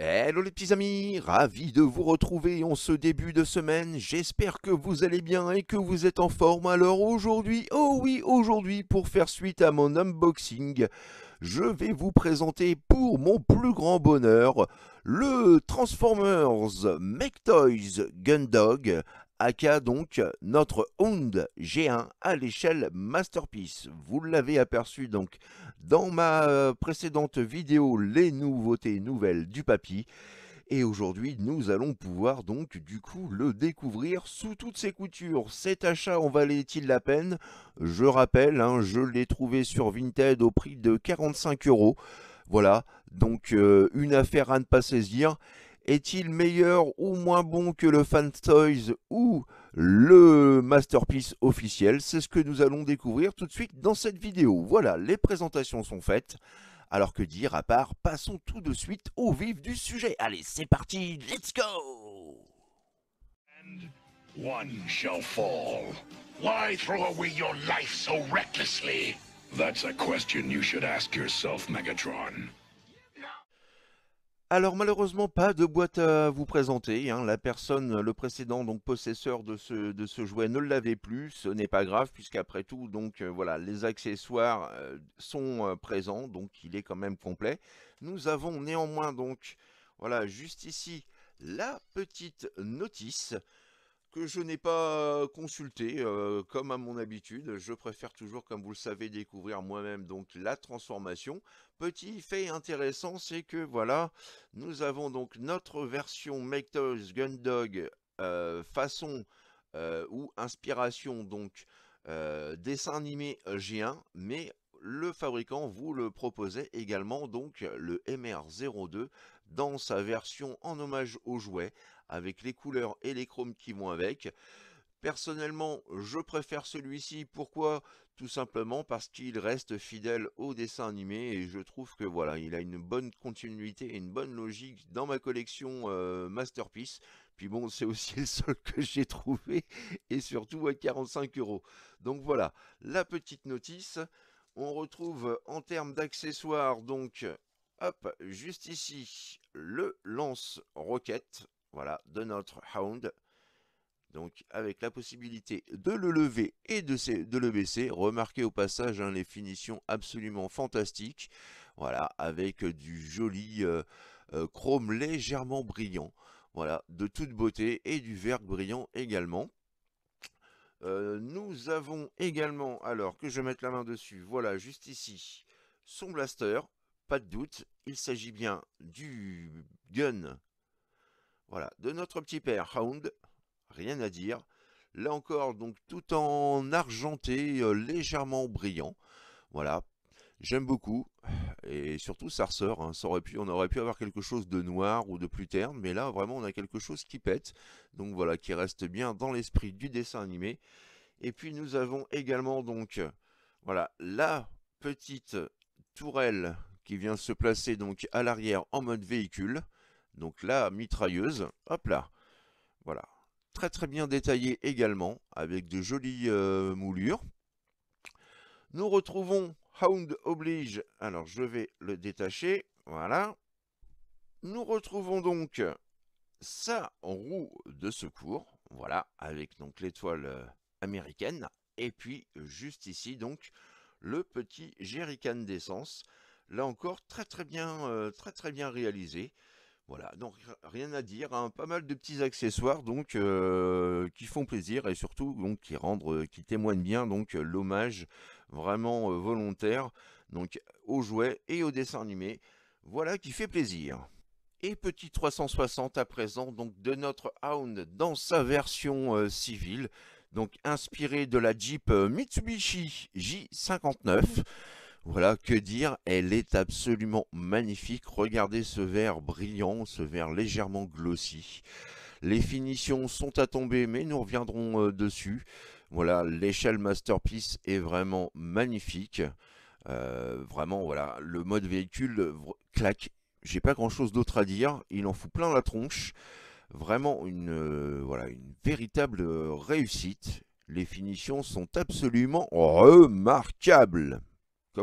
Hello les petits amis, ravi de vous retrouver en ce début de semaine, j'espère que vous allez bien et que vous êtes en forme. Alors aujourd'hui, oh oui aujourd'hui, pour faire suite à mon unboxing, je vais vous présenter pour mon plus grand bonheur le Transformers Mech Toys Gundog aka donc notre Hound G1 à l'échelle Masterpiece. Vous l'avez aperçu donc dans ma euh, précédente vidéo, les nouveautés nouvelles du papy. Et aujourd'hui, nous allons pouvoir donc du coup le découvrir sous toutes ses coutures. Cet achat en valait-il la peine Je rappelle, hein, je l'ai trouvé sur Vinted au prix de 45 euros. Voilà, donc euh, une affaire à ne pas saisir. Est-il meilleur ou moins bon que le Fan Toys ou le masterpiece officiel C'est ce que nous allons découvrir tout de suite dans cette vidéo. Voilà, les présentations sont faites. Alors que dire à part, passons tout de suite au vif du sujet. Allez, c'est parti, let's go And one shall fall. Why throw away your life so recklessly That's a question you should ask yourself, Megatron. Alors malheureusement pas de boîte à vous présenter, hein. la personne, le précédent donc possesseur de ce, jouet ne l'avait plus, ce n'est pas grave puisqu'après tout donc euh, voilà les accessoires euh, sont euh, présents donc il est quand même complet. Nous avons néanmoins donc voilà juste ici la petite notice que je n'ai pas consulté, comme à mon habitude. Je préfère toujours, comme vous le savez, découvrir moi-même donc la transformation. Petit fait intéressant, c'est que voilà, nous avons donc notre version Toys Gun Dog, façon ou inspiration donc dessin animé G1, mais le fabricant vous le proposait également donc le MR02 dans sa version en hommage au jouets avec les couleurs et les chromes qui vont avec. Personnellement, je préfère celui-ci. Pourquoi Tout simplement parce qu'il reste fidèle au dessin animé et je trouve que voilà, il a une bonne continuité et une bonne logique dans ma collection euh, Masterpiece. Puis bon, c'est aussi le seul que j'ai trouvé et surtout à 45 euros. Donc voilà, la petite notice. On retrouve en termes d'accessoires donc Hop, juste ici, le lance-roquette, voilà, de notre Hound. Donc avec la possibilité de le lever et de, le baisser. Remarquez au passage hein, les finitions absolument fantastiques. Voilà, avec du joli euh, euh, chrome légèrement brillant. Voilà, de toute beauté et du vert brillant également. Euh, nous avons également, alors que je mette la main dessus, voilà, juste ici, son blaster pas de doute, il s'agit bien du gun, voilà, de notre petit père Hound, rien à dire. Là encore, donc tout en argenté, euh, légèrement brillant. Voilà, j'aime beaucoup. Et surtout, ça ressort. Hein. on aurait pu avoir quelque chose de noir ou de plus terne, mais là, vraiment, on a quelque chose qui pète. Donc voilà, qui reste bien dans l'esprit du dessin animé. Et puis, nous avons également donc, voilà, la petite tourelle vient se placer donc à l'arrière en mode véhicule. Donc la mitrailleuse, hop là. Voilà, très très bien détaillé également, avec de jolies euh, moulures. Nous retrouvons Hound Oblige, alors je vais le détacher, voilà. Nous retrouvons donc sa roue de secours, voilà, avec donc l'étoile euh, américaine. Et puis, juste ici, donc, le petit jerrycan d'essence. Là encore, très très bien, euh, très très bien réalisé. Voilà, donc rien à dire, hein. pas mal de petits accessoires donc euh, qui font plaisir et surtout donc qui rendent, euh, qui témoignent bien donc l'hommage vraiment volontaire donc aux jouets et aux dessins animés. Voilà qui fait plaisir. Et petit 360 à présent donc de notre Hound dans sa version civile, donc inspiré de la Jeep Mitsubishi J59. Voilà, que dire, elle est absolument magnifique. Regardez ce vert brillant, ce vert légèrement glossy. Les finitions sont à tomber, mais nous reviendrons euh, dessus. Voilà, l'échelle Masterpiece est vraiment magnifique. Euh, vraiment, voilà, le mode véhicule euh, claque. J'ai pas grand chose d'autre à dire. Il en fout plein la tronche. Vraiment une, voilà, une véritable réussite. Les finitions sont absolument remarquables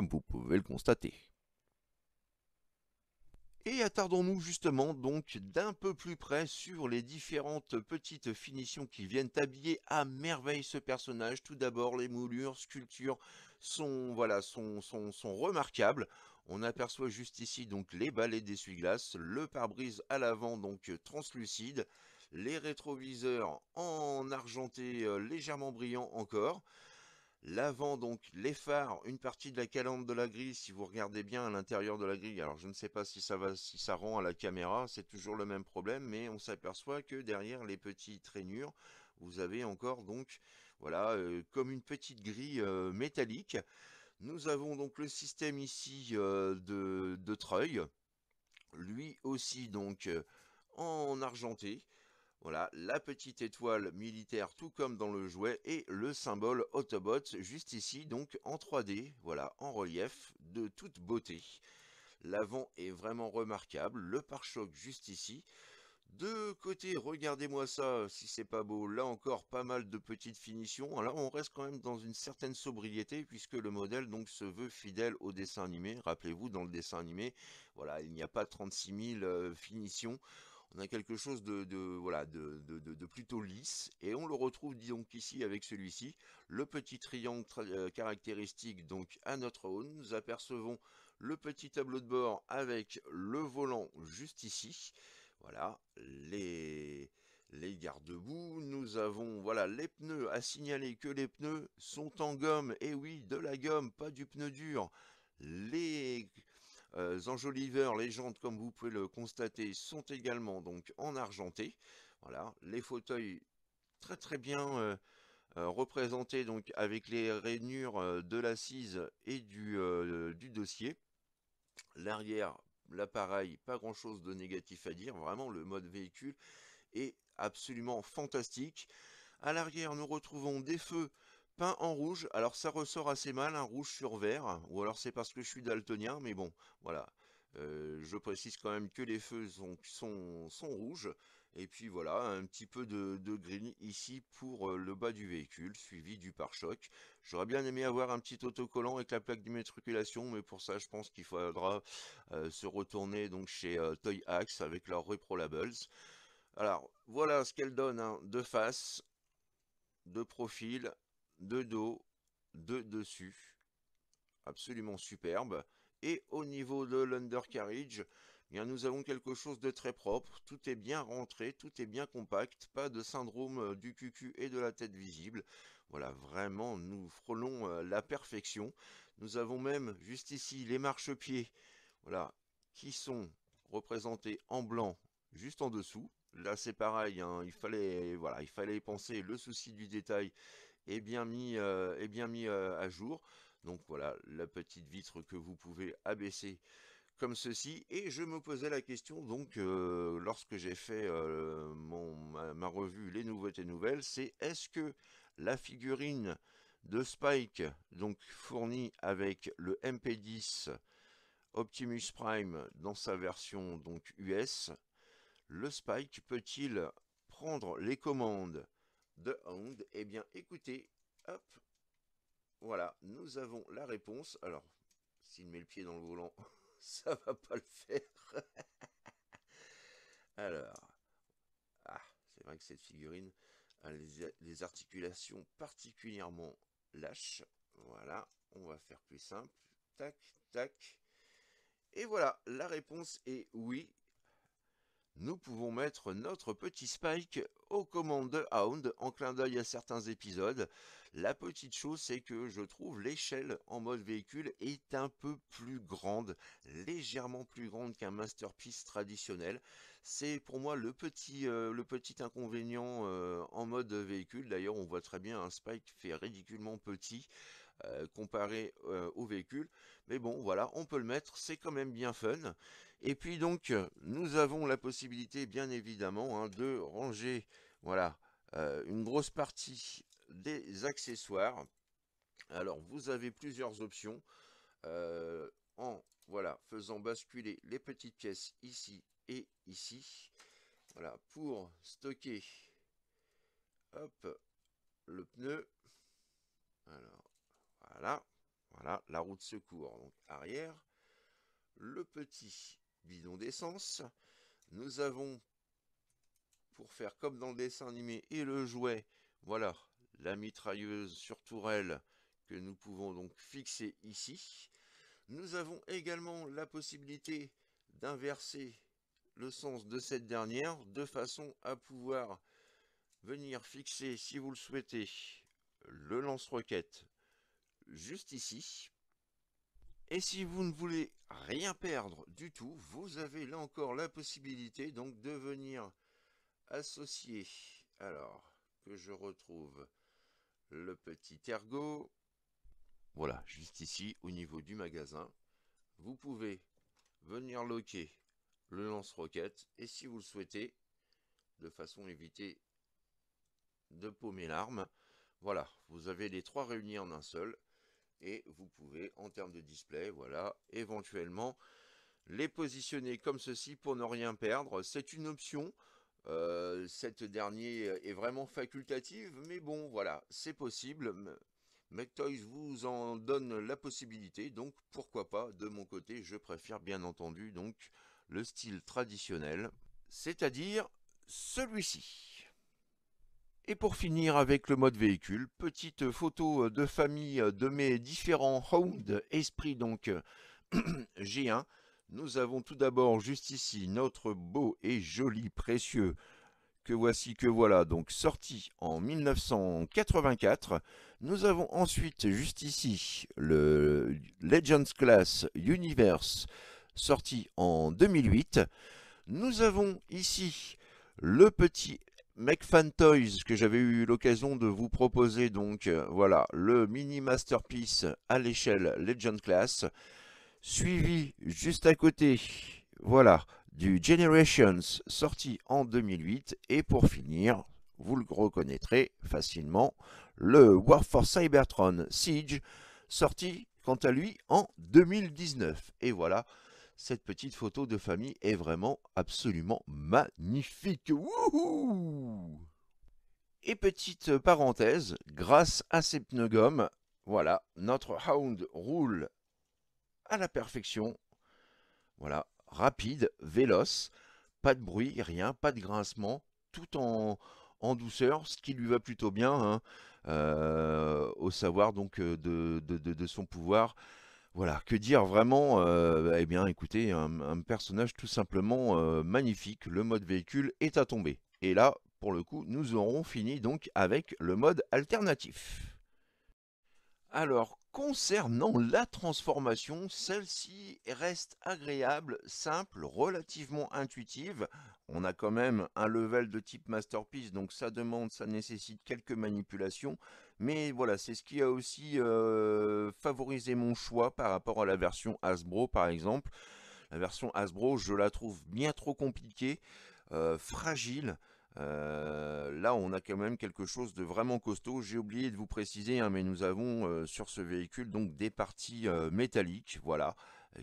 vous pouvez le constater. Et attardons-nous justement donc d'un peu plus près sur les différentes petites finitions qui viennent habiller à merveille ce personnage. Tout d'abord, les moulures, sculptures sont, voilà, sont, sont, remarquables. On aperçoit juste ici donc les balais d'essuie-glace, le pare-brise à l'avant donc translucide, les rétroviseurs en argenté euh, légèrement brillant encore l'avant donc les phares, une partie de la calandre de la grille si vous regardez bien à l'intérieur de la grille. Alors je ne sais pas si ça va si ça rend à la caméra, c'est toujours le même problème mais on s'aperçoit que derrière les petites traînures vous avez encore donc voilà euh, comme une petite grille euh, métallique. Nous avons donc le système ici euh, de, de treuil, lui aussi donc en argenté. Voilà, la petite étoile militaire tout comme dans le jouet et le symbole Autobot juste ici donc en 3D, voilà, en relief, de toute beauté. L'avant est vraiment remarquable, le pare-choc juste ici. De côté, regardez-moi ça, si c'est pas beau, là encore pas mal de petites finitions. Alors on reste quand même dans une certaine sobriété puisque le modèle donc se veut fidèle au dessin animé. Rappelez-vous, dans le dessin animé, voilà, il n'y a pas 36 000 euh, finitions. On a quelque chose de, voilà de, de, plutôt lisse et on le retrouve donc ici avec celui-ci, le petit triangle euh, caractéristique donc à notre haut. Nous apercevons le petit tableau de bord avec le volant juste ici. Voilà les les garde-boue, nous avons voilà les pneus, à signaler que les pneus sont en gomme, et oui, de la gomme, pas du pneu dur, les euh, enjoliveurs, jantes, comme vous pouvez le constater, sont également donc en argenté. Voilà, les fauteuils très très bien euh, euh, représentés donc avec les rainures euh, de l'assise et du, du dossier. L'arrière, l'appareil, pas grand chose de négatif à dire, vraiment le mode véhicule est absolument fantastique. À l'arrière, nous retrouvons des feux Peint en rouge, alors ça ressort assez mal, un rouge sur vert, ou alors c'est parce que je suis daltonien, mais bon, voilà. Euh, je précise quand même que les feux sont, sont, sont rouges, et puis voilà, un petit peu de, green ici pour euh, le bas du véhicule, suivi du pare-choc. J'aurais bien aimé avoir un petit autocollant avec la plaque d'immatriculation, mais pour ça je pense qu'il faudra euh, se retourner donc chez Toy Axe avec leurs Repro Labels. Alors, voilà ce qu'elle donne hein, de face, de profil, de dos, de dessus. Absolument superbe. Et au niveau de l'undercarriage, eh bien nous avons quelque chose de très propre. Tout est bien rentré, tout est bien compact. Pas de syndrome euh, du cucu et de la tête visible. Voilà, vraiment, nous frôlons euh, la perfection. Nous avons même, juste ici, les marchepieds. Voilà, qui sont représentés en blanc juste en dessous. Là, c'est pareil, hein. il fallait penser le souci du détail est bien mis, euh, est bien mis euh, à jour. Donc voilà, la petite vitre que vous pouvez abaisser comme ceci. Et je me posais la question, donc, euh, lorsque j'ai fait mon, ma, ma, revue Les Nouveautés Nouvelles, c'est est-ce que la figurine de Spike, donc fournie avec le MP10 Optimus Prime dans sa version donc US, le Spike peut-il prendre les commandes de Hound Eh bien, écoutez, hop, voilà, nous avons la réponse. Alors, s'il met le pied dans le volant, ça va pas le faire. Alors, ah, c'est vrai que cette figurine a les articulations particulièrement lâches. Voilà, on va faire plus simple. Tac, tac. Et voilà, la réponse est oui nous pouvons mettre notre petit Spike aux commandes de Hound en clin d'œil à certains épisodes. La petite chose, c'est que je trouve l'échelle en mode véhicule est un peu plus grande, légèrement plus grande qu'un Masterpiece traditionnel. C'est pour moi le petit, euh, le petit inconvénient euh, en mode véhicule. D'ailleurs, on voit très bien un Spike fait ridiculement petit. Euh, comparé euh, au véhicule. Mais bon, voilà, on peut le mettre, c'est quand même bien fun. Et puis donc, nous avons la possibilité, bien évidemment, hein, de ranger, voilà, euh, une grosse partie des accessoires. Alors, vous avez plusieurs options. en, voilà, faisant basculer les petites pièces ici et ici. Voilà, pour stocker hop, le pneu. Alors, voilà, voilà, la roue de secours, donc arrière. Le petit bidon d'essence. Nous avons, pour faire comme dans le dessin animé, et le jouet, voilà, la mitrailleuse sur tourelle que nous pouvons donc fixer ici. Nous avons également la possibilité d'inverser le sens de cette dernière de façon à pouvoir venir fixer, si vous le souhaitez, le lance-roquette juste ici. Et si vous ne voulez rien perdre du tout, vous avez là encore la possibilité donc de venir associer, alors que je retrouve le petit ergot, voilà, juste ici au niveau du magasin, vous pouvez venir loquer le lance-roquette et si vous le souhaitez, de façon à éviter de paumer l'arme, voilà, vous avez les trois réunis en un seul et vous pouvez en termes de display voilà éventuellement les positionner comme ceci pour ne rien perdre c'est une option euh, cette dernière est vraiment facultative mais bon voilà c'est possible MacToys vous en donne la possibilité donc pourquoi pas de mon côté je préfère bien entendu donc le style traditionnel c'est à dire celui-ci et pour finir avec le mode véhicule, petite photo euh, de famille euh, de mes différents Hound Esprit donc G1. Nous avons tout d'abord juste ici notre beau et joli précieux que voici que voilà, donc sorti en 1984. Nous avons ensuite juste ici le Legends Class Universe sorti en 2008. Nous avons ici le petit Make Toys que j'avais eu l'occasion de vous proposer donc euh, voilà le mini masterpiece à l'échelle Legend Class suivi juste à côté voilà du Generations sorti en 2008 et pour finir vous le reconnaîtrez facilement le War for Cybertron Siege sorti quant à lui en 2019 et voilà cette petite photo de famille est vraiment absolument magnifique. et petite parenthèse, grâce à ces pneus gommes, voilà, notre Hound roule à la perfection. Voilà, rapide, véloce, pas de bruit, rien, pas de grincement, tout en, douceur, ce qui lui va plutôt bien, hein. euh, au savoir donc euh, de son pouvoir voilà, que dire vraiment euh, bah, Eh bien, écoutez, un, personnage tout simplement euh, magnifique. Le mode véhicule est à tomber. Et là, pour le coup, nous aurons fini donc avec le mode alternatif. Alors, concernant la transformation, celle-ci reste agréable, simple, relativement intuitive, on a quand même un level de type masterpiece, donc ça demande, ça nécessite quelques manipulations. Mais voilà, c'est ce qui a aussi euh, favorisé mon choix par rapport à la version Hasbro par exemple. La version Hasbro, je la trouve bien trop compliquée, euh, fragile. Euh, là, on a quand même quelque chose de vraiment costaud. J'ai oublié de vous préciser, hein, mais nous avons sur ce véhicule donc des parties métalliques, voilà,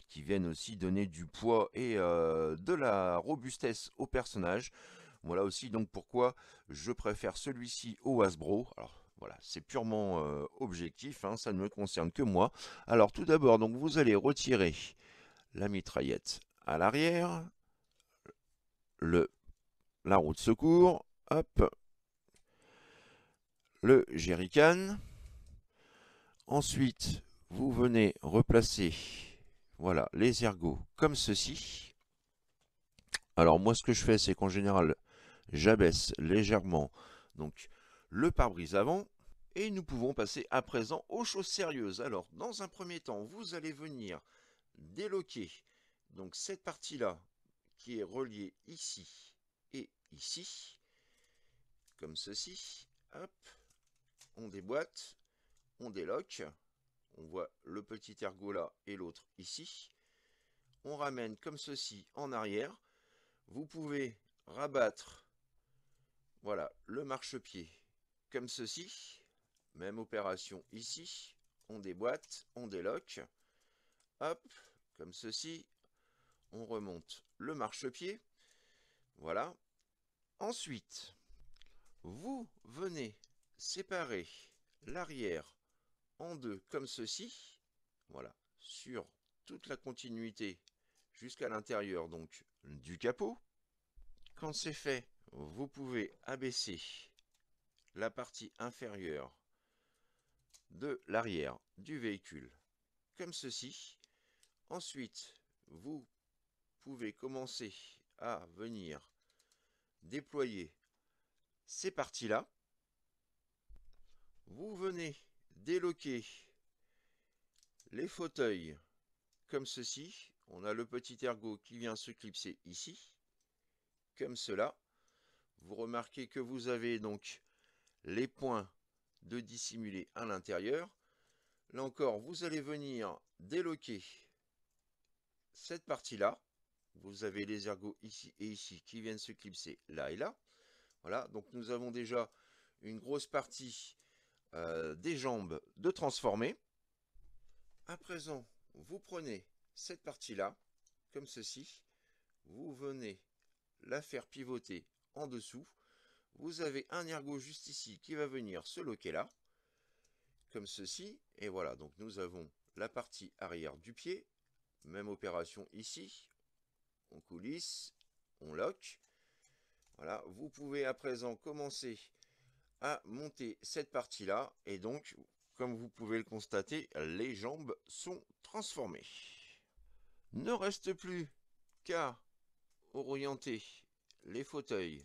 qui viennent aussi donner du poids et euh, de la robustesse au personnage. Voilà aussi donc pourquoi je préfère celui-ci au Hasbro. Alors voilà, c'est purement euh, objectif, hein, ça ne me concerne que moi. Alors tout d'abord, donc vous allez retirer la mitraillette à l'arrière, la roue de secours, hop, le jerrycan. Ensuite, vous venez replacer voilà, les ergots comme ceci. Alors moi ce que je fais c'est qu'en général j'abaisse légèrement donc le pare-brise avant et nous pouvons passer à présent aux choses sérieuses. Alors dans un premier temps vous allez venir déloquer donc cette partie là qui est reliée ici et ici comme ceci. Hop, on déboîte, on déloque on voit le petit ergot là et l'autre ici. On ramène comme ceci en arrière. Vous pouvez rabattre voilà, le marchepied comme ceci. Même opération ici. On déboîte, on déloque. Hop, comme ceci. On remonte le marchepied. Voilà. Ensuite, vous venez séparer l'arrière deux comme ceci, voilà, sur toute la continuité jusqu'à l'intérieur donc du capot. Quand c'est fait, vous pouvez abaisser la partie inférieure de l'arrière du véhicule comme ceci. Ensuite, vous pouvez commencer à venir déployer ces parties-là. Vous venez déloquer les fauteuils comme ceci. On a le petit ergot qui vient se clipser ici, comme cela. Vous remarquez que vous avez donc les points de dissimuler à l'intérieur. Là encore, vous allez venir déloquer cette partie-là. Vous avez les ergots ici et ici qui viennent se clipser là et là. Voilà, donc nous avons déjà une grosse partie euh, des jambes de transformer. À présent, vous prenez cette partie-là, comme ceci. Vous venez la faire pivoter en dessous. Vous avez un ergot juste ici qui va venir se loquer là, comme ceci. Et voilà, donc nous avons la partie arrière du pied. Même opération ici. On coulisse, on lock. Voilà, vous pouvez à présent commencer monter cette partie-là. Et donc, comme vous pouvez le constater, les jambes sont transformées. Ne reste plus qu'à orienter les fauteuils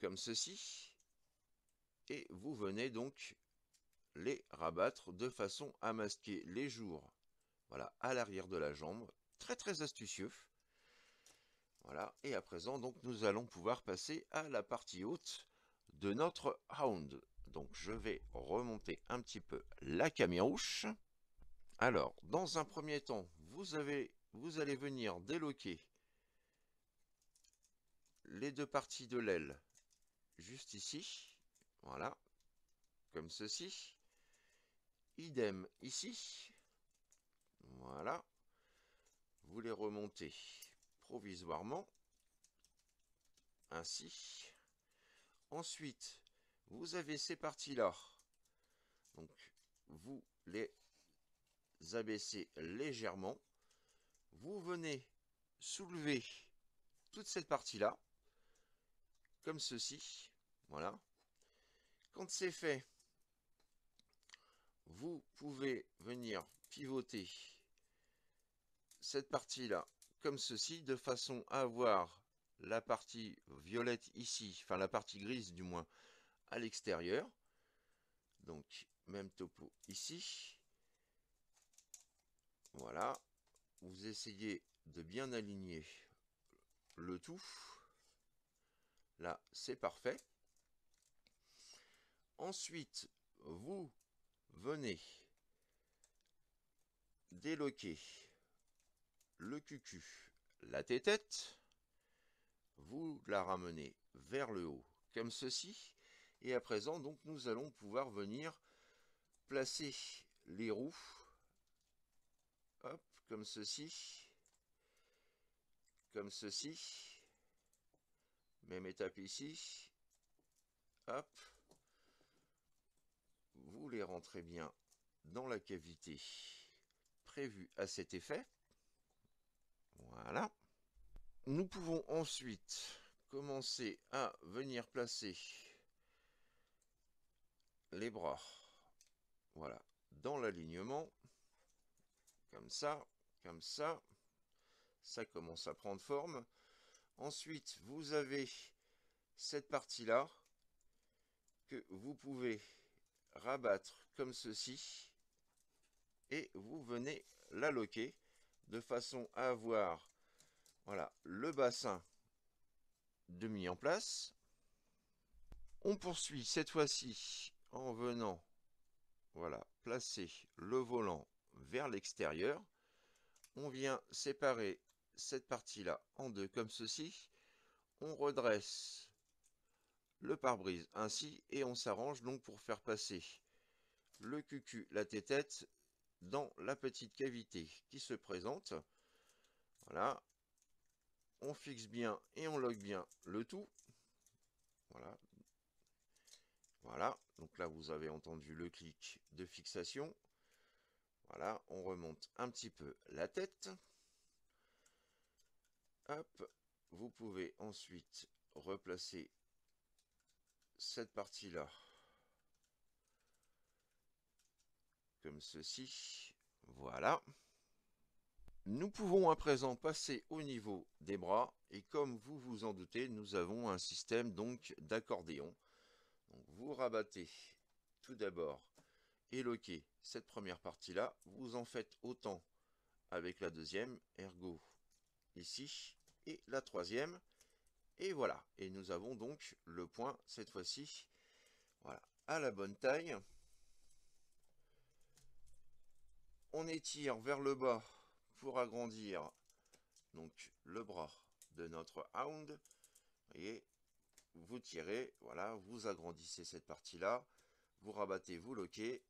comme ceci. Et vous venez donc les rabattre de façon à masquer les jours voilà, à l'arrière de la jambe. Très très astucieux. Voilà, et à présent, donc, nous allons pouvoir passer à la partie haute de notre Hound. Donc, je vais remonter un petit peu la camérouche. Alors, dans un premier temps, vous, avez, vous allez venir déloquer les deux parties de l'aile juste ici. Voilà, comme ceci. Idem ici. Voilà. Vous les remontez provisoirement, ainsi. Ensuite, vous avez ces parties-là. Donc, vous les abaissez légèrement. Vous venez soulever toute cette partie-là, comme ceci. Voilà. Quand c'est fait, vous pouvez venir pivoter cette partie-là comme ceci de façon à avoir la partie violette ici, enfin la partie grise du moins, à l'extérieur. Donc, même topo ici. Voilà. Vous essayez de bien aligner le tout. Là, c'est parfait. Ensuite, vous venez déloquer le cucu, la tête, vous la ramenez vers le haut comme ceci. Et à présent, donc, nous allons pouvoir venir placer les roues, comme ceci, comme ceci, même étape ici, hop, vous les rentrez bien dans la cavité prévue à cet effet. Voilà. Nous pouvons ensuite commencer à venir placer les bras voilà, dans l'alignement, comme ça, comme ça, ça commence à prendre forme. Ensuite, vous avez cette partie-là que vous pouvez rabattre comme ceci et vous venez la loquer de façon à avoir voilà, le bassin de en place. On poursuit cette fois-ci en venant voilà, placer le volant vers l'extérieur. On vient séparer cette partie-là en deux comme ceci. On redresse le pare-brise ainsi et on s'arrange donc pour faire passer le cucu, la tête dans la petite cavité qui se présente. Voilà. On fixe bien et on log bien le tout. Voilà. Voilà. Donc là, vous avez entendu le clic de fixation. Voilà. On remonte un petit peu la tête. Hop. Vous pouvez ensuite replacer cette partie-là comme ceci. Voilà. Nous pouvons à présent passer au niveau des bras et comme vous vous en doutez, nous avons un système donc d'accordéon. vous rabattez tout d'abord et loquez cette première partie là, vous en faites autant avec la deuxième, ergo ici, et la troisième, et voilà. Et nous avons donc le point cette fois-ci, voilà, à la bonne taille. On étire vers le bas pour agrandir donc le bras de notre hound. Voyez, vous tirez, voilà, vous agrandissez cette partie-là, vous rabattez, vous loquez,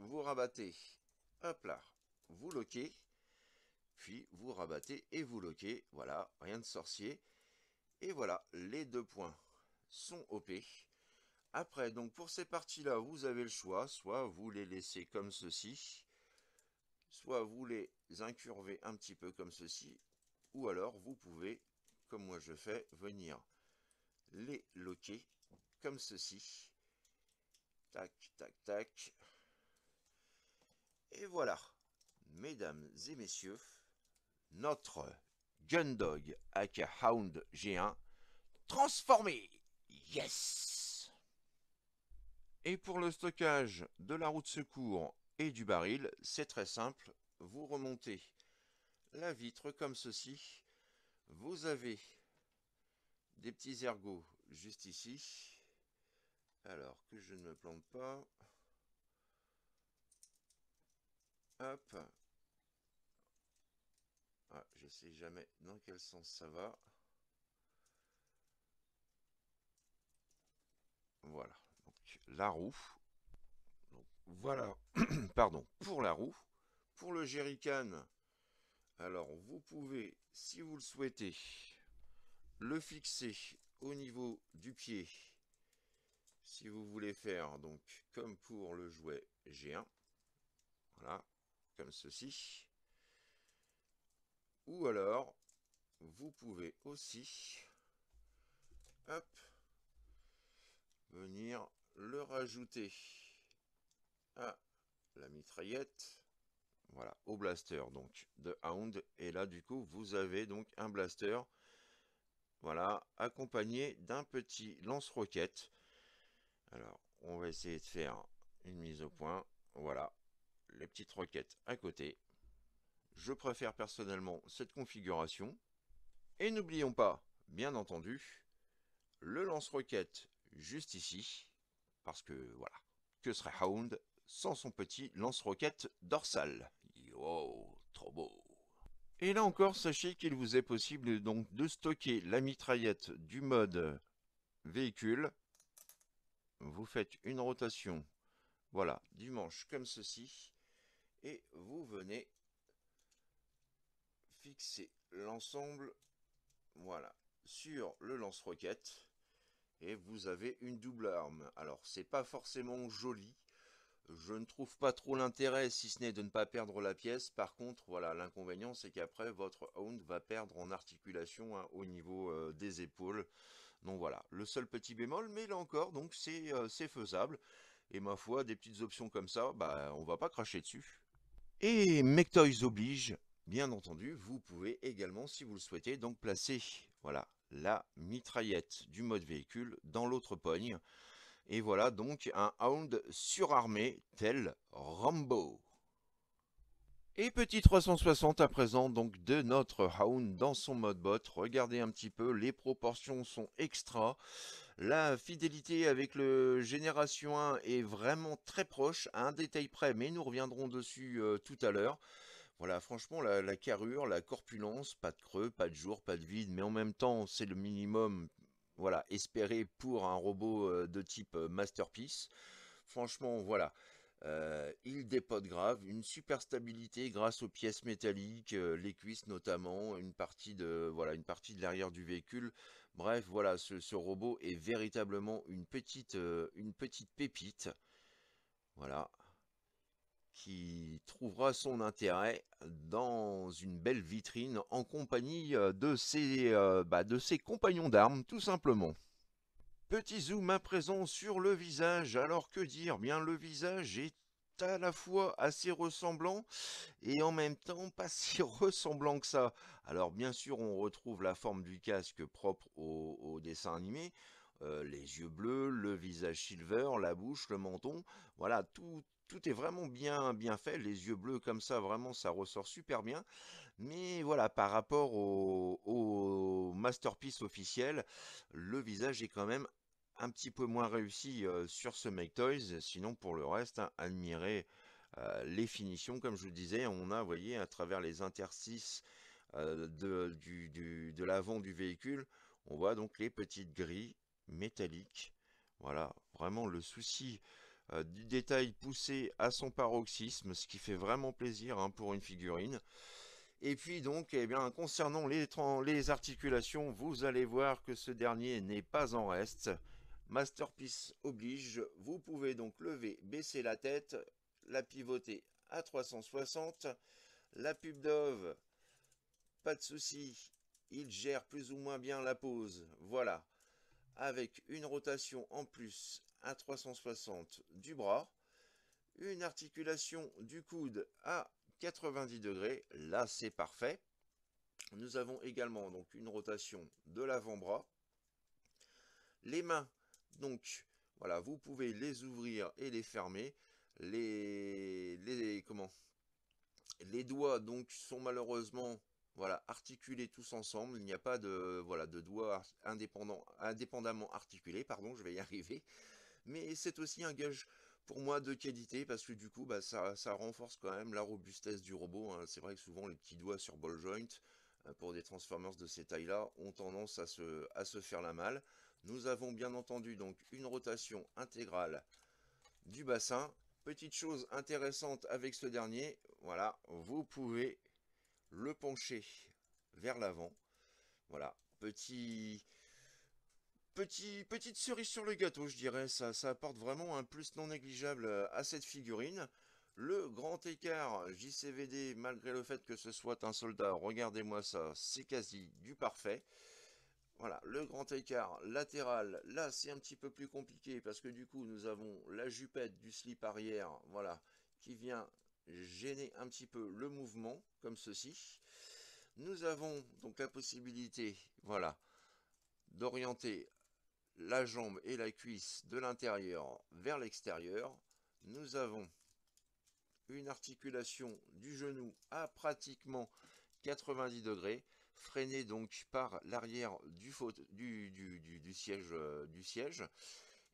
vous rabattez, hop là, vous loquez, puis vous rabattez et vous loquez, voilà, rien de sorcier. Et voilà, les deux points sont OP. Après, donc pour ces parties-là, vous avez le choix, soit vous les laissez comme ceci, soit vous les incurvez un petit peu comme ceci, ou alors vous pouvez, comme moi je fais, venir les loquer comme ceci. Tac, tac, tac. Et voilà, mesdames et messieurs, notre Gundog aka Hound G1 transformé Yes Et pour le stockage de la roue de secours et du baril, c'est très simple, vous remontez la vitre comme ceci, vous avez des petits ergots juste ici, alors que je ne me plante pas, hop, ah, je sais jamais dans quel sens ça va, voilà, donc la roue, voilà, pardon, pour la roue. Pour le jerrycan, alors vous pouvez, si vous le souhaitez, le fixer au niveau du pied si vous voulez faire donc comme pour le jouet G1 voilà comme ceci ou alors vous pouvez aussi venir le rajouter la mitraillette, voilà, au blaster donc de Hound. Et là du coup vous avez donc un blaster, voilà, accompagné d'un petit lance-roquette. Alors on va essayer de faire une mise au point, voilà, les petites roquettes à côté. Je préfère personnellement cette configuration. Et n'oublions pas, bien entendu, le lance-roquette juste ici, parce que voilà, que serait Hound sans son petit lance-roquette dorsal. Wow, trop beau Et là encore, sachez qu'il vous est possible donc de stocker la mitraillette du mode véhicule. Vous faites une rotation, voilà, du manche comme ceci, et vous venez fixer l'ensemble, voilà, sur le lance-roquette et vous avez une double arme. Alors, c'est pas forcément joli, je ne trouve pas trop l'intérêt, si ce n'est de ne pas perdre la pièce. Par contre, voilà, l'inconvénient, c'est qu'après, votre hound va perdre en articulation hein, au niveau euh, des épaules. Donc voilà, le seul petit bémol, mais là encore, donc euh, c'est faisable. Et ma foi, des petites options comme ça, bah, on va pas cracher dessus. Et McToys oblige, bien entendu, vous pouvez également, si vous le souhaitez, donc placer, voilà, la mitraillette du mode véhicule dans l'autre pogne. Et voilà donc un hound surarmé tel Rambo. Et petit 360 à présent donc de notre Hound dans son mode bot. Regardez un petit peu, les proportions sont extra. La fidélité avec le Génération 1 est vraiment très proche, à un détail près, mais nous reviendrons dessus euh, tout à l'heure. Voilà, franchement, la, la, carrure, la corpulence, pas de creux, pas de jour, pas de vide, mais en même temps, c'est le minimum voilà, espéré pour un robot euh, de type euh, Masterpiece. Franchement, voilà. Euh, il dépote grave, une super stabilité grâce aux pièces métalliques, les cuisses notamment, une partie de voilà une partie de l'arrière du véhicule. Bref, voilà, ce, robot est véritablement une petite, une petite pépite. Voilà, qui trouvera son intérêt dans une belle vitrine en compagnie euh, de ses, euh, bah, de ses compagnons d'armes, tout simplement. Petit zoom à présent sur le visage. Alors que dire Bien, le visage est à la fois assez ressemblant et en même temps pas si ressemblant que ça. Alors bien sûr on retrouve la forme du casque propre au, dessin animé, euh, les yeux bleus, le visage silver, la bouche, le menton, voilà tout, tout est vraiment bien, bien fait. Les yeux bleus comme ça, vraiment, ça ressort super bien. Mais voilà, par rapport au, masterpiece officiel, le visage est quand même un petit peu moins réussi euh, sur ce Make Toys. Sinon, pour le reste, hein, admirez euh, les finitions. Comme je vous disais, on a, vous voyez, à travers les interstices euh, de, du, de l'avant du véhicule, on voit donc les petites grilles métalliques. Voilà, vraiment le souci euh, du détail poussé à son paroxysme, ce qui fait vraiment plaisir hein, pour une figurine. Et puis donc, eh bien, concernant les, articulations, vous allez voir que ce dernier n'est pas en reste. Masterpiece oblige, vous pouvez donc lever, baisser la tête, la pivoter à 360. La pub d'oeuvre, pas de souci, il gère plus ou moins bien la pose. Voilà, avec une rotation en plus à 360 du bras, une articulation du coude à 90 degrés, là c'est parfait. Nous avons également donc une rotation de l'avant-bras. Les mains, donc voilà, vous pouvez les ouvrir et les fermer. Les, les, comment les doigts donc sont malheureusement voilà, articulés tous ensemble. Il n'y a pas de, voilà, de doigts indépendants, indépendamment articulés, pardon, je vais y arriver mais c'est aussi un gage pour moi de qualité parce que du coup bah, ça, renforce quand même la robustesse du robot. Hein. C'est vrai que souvent les petits doigts sur ball joint euh, pour des Transformers de ces tailles-là ont tendance à se, à se faire la malle. Nous avons bien entendu donc une rotation intégrale du bassin. Petite chose intéressante avec ce dernier, voilà, vous pouvez le pencher vers l'avant. Voilà, petit, petite cerise sur le gâteau, je dirais, ça, ça apporte vraiment un plus non négligeable euh, à cette figurine. Le grand écart JCVD, malgré le fait que ce soit un soldat, regardez-moi ça, c'est quasi du parfait. Voilà, le grand écart latéral, là c'est un petit peu plus compliqué parce que du coup nous avons la jupette du slip arrière, voilà, qui vient gêner un petit peu le mouvement, comme ceci. Nous avons donc la possibilité, voilà, d'orienter la jambe et la cuisse de l'intérieur vers l'extérieur. Nous avons une articulation du genou à pratiquement 90 degrés, freinée donc par l'arrière du, du, siège, euh, du siège.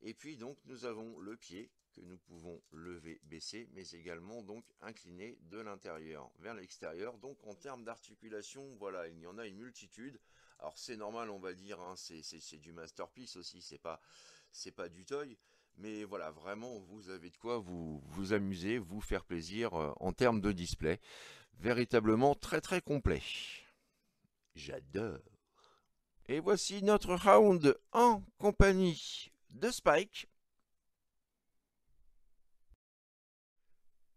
Et puis donc nous avons le pied que nous pouvons lever, baisser, mais également donc incliner de l'intérieur vers l'extérieur. Donc en termes d'articulation, voilà, il y en a une multitude. Alors c'est normal, on va dire, hein, c'est du masterpiece aussi, c'est pas, pas du toy. Mais voilà, vraiment, vous avez de quoi vous, vous amuser, vous faire plaisir euh, en termes de display. Véritablement très très complet. J'adore. Et voici notre round en compagnie de Spike.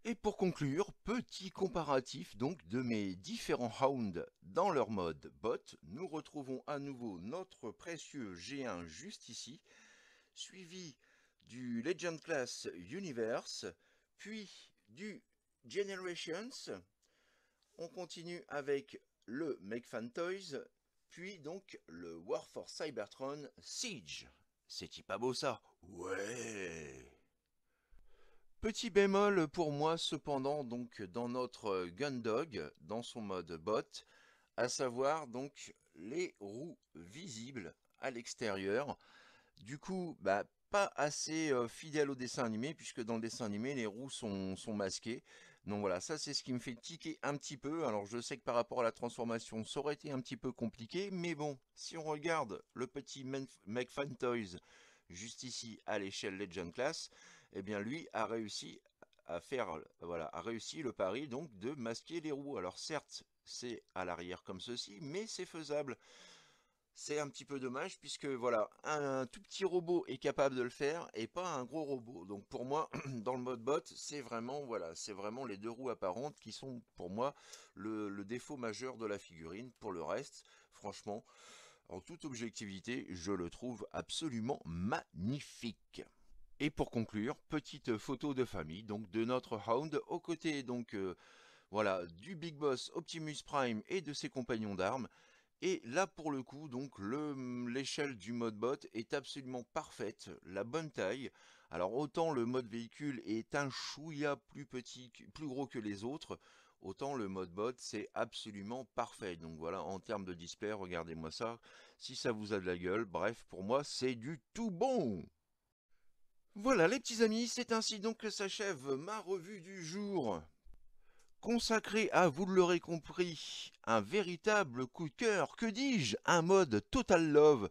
Et pour conclure, petit comparatif donc de mes différents hounds dans leur mode bot. Nous retrouvons à nouveau notre précieux G1 juste ici, suivi du Legend Class Universe, puis du Generations. On continue avec le Make Fan Toys, puis donc le War for Cybertron Siege. C'est-il pas beau ça Ouais Petit bémol pour moi cependant donc dans notre Gundog, dans son mode bot, à savoir donc les roues visibles à l'extérieur. Du coup, bah, pas assez fidèle au dessin animé, puisque dans le dessin animé, les roues sont, sont masquées. Donc voilà, ça c'est ce qui me fait tiquer un petit peu. Alors je sais que par rapport à la transformation, ça aurait été un petit peu compliqué, mais bon, si on regarde le petit McFan Toys juste ici à l'échelle Legend Class, eh bien lui a réussi à faire, voilà, a réussi le pari donc de masquer les roues. Alors certes, c'est à l'arrière comme ceci, mais c'est faisable. C'est un petit peu dommage puisque voilà, un tout petit robot est capable de le faire et pas un gros robot. Donc pour moi, dans le mode bot, c'est vraiment voilà, c'est vraiment les deux roues apparentes qui sont pour moi le, défaut majeur de la figurine. Pour le reste, franchement, en toute objectivité, je le trouve absolument magnifique. Et pour conclure, petite photo de famille donc de notre Hound aux côtés donc euh, voilà du Big Boss Optimus Prime et de ses compagnons d'armes. Et là pour le coup donc l'échelle du mode bot est absolument parfaite, la bonne taille. Alors autant le mode véhicule est un chouïa plus petit, plus gros que les autres, autant le mode bot c'est absolument parfait. Donc voilà en termes de display, regardez-moi ça, si ça vous a de la gueule, bref pour moi c'est du tout bon voilà les petits amis, c'est ainsi donc que s'achève ma revue du jour consacrée à, vous l'aurez compris, un véritable coup de cœur, que dis-je, un mode Total Love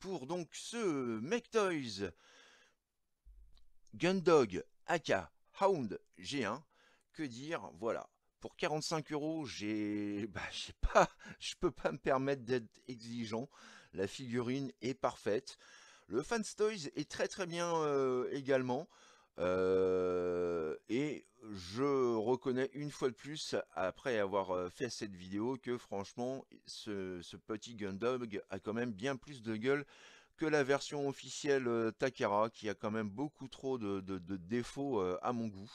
pour donc ce Make Toys Gundog AK Hound G1, que dire, voilà. Pour 45 euros, j'ai, bah, je sais pas, je peux pas me permettre d'être exigeant. La figurine est parfaite. Le Fanstoys est très très bien euh, également. Euh, et je reconnais une fois de plus, après avoir euh, fait cette vidéo, que franchement, ce, ce petit Gundog a quand même bien plus de gueule que la version officielle Takara, qui a quand même beaucoup trop de, défauts à mon goût.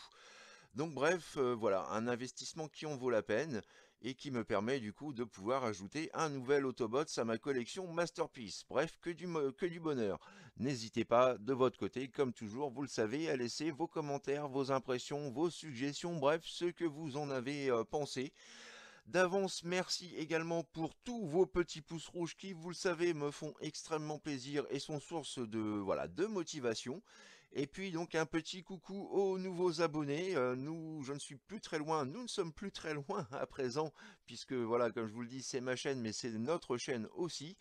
Donc bref, voilà, un investissement qui en vaut la peine et qui me permet du coup de pouvoir ajouter un nouvel Autobot à ma collection Masterpiece. Bref, que du, bonheur. N'hésitez pas de votre côté, comme toujours, vous le savez, à laisser vos commentaires, vos impressions, vos suggestions, bref, ce que vous en avez euh, pensé. D'avance, merci également pour tous vos petits pouces rouges qui, vous le savez, me font extrêmement plaisir et sont source de, voilà, de motivation. Et puis donc un petit coucou aux nouveaux abonnés. Euh, nous, je ne suis plus très loin, nous ne sommes plus très loin à présent, puisque voilà, comme je vous le dis, c'est ma chaîne, mais c'est notre chaîne aussi.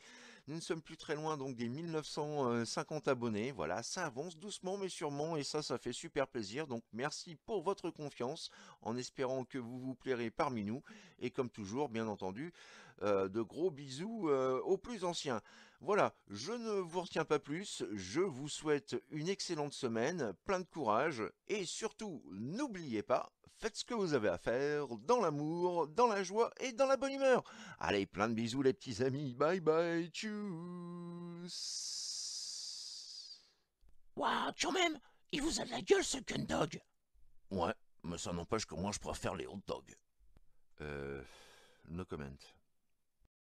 Nous ne sommes plus très loin donc des 1950 abonnés. Voilà, ça avance doucement mais sûrement, et ça, ça fait super plaisir. Donc merci pour votre confiance, en espérant que vous vous plairez parmi nous. Et comme toujours, bien entendu, euh, de gros bisous euh, aux plus anciens. Voilà, je ne vous retiens pas plus, je vous souhaite une excellente semaine, plein de courage, et surtout, n'oubliez pas, faites ce que vous avez à faire, dans l'amour, dans la joie et dans la bonne humeur. Allez, plein de bisous les petits amis, bye bye, tchuss Waouh, quand même, il vous a de la gueule ce gun dog Ouais, mais ça n'empêche que moi je préfère les hot dogs. Euh, no comment.